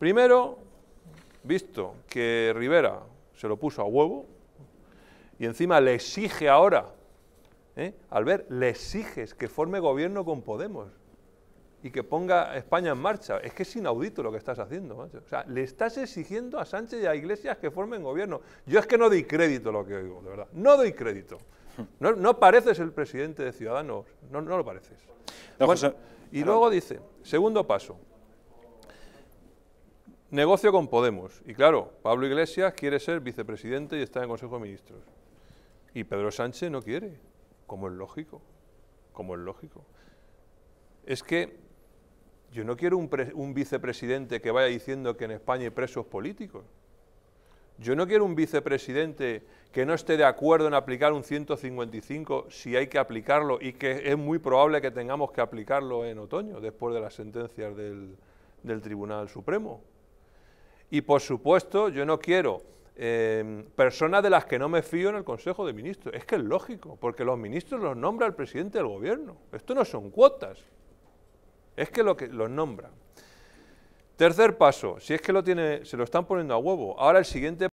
Primero, visto que Rivera se lo puso a huevo y encima le exige ahora, ¿eh? al ver, le exiges que forme gobierno con Podemos y que ponga España en marcha. Es que es inaudito lo que estás haciendo, O sea, le estás exigiendo a Sánchez y a Iglesias que formen gobierno. Yo es que no doy crédito a lo que digo, de verdad. No doy crédito. No, pareces el presidente de Ciudadanos, no, lo pareces. y luego dice, segundo paso, Negocio con Podemos. Y claro, Pablo Iglesias quiere ser vicepresidente y está en el Consejo de Ministros. Y Pedro Sánchez no quiere, como es lógico, como es lógico. Es que yo no quiero un, vicepresidente que vaya diciendo que en España hay presos políticos. Yo no quiero un vicepresidente que no esté de acuerdo en aplicar un 155 si hay que aplicarlo y que es muy probable que tengamos que aplicarlo en otoño, después de las sentencias del Tribunal Supremo. Y por supuesto, yo no quiero em, personas de las que no me fío en el Consejo de Ministros. Es que es lógico, porque los ministros los nombra el presidente del gobierno. Esto no son cuotas. Es que, lo que los nombra. Tercer paso, si es que lo tiene, se lo están poniendo a huevo. Ahora el siguiente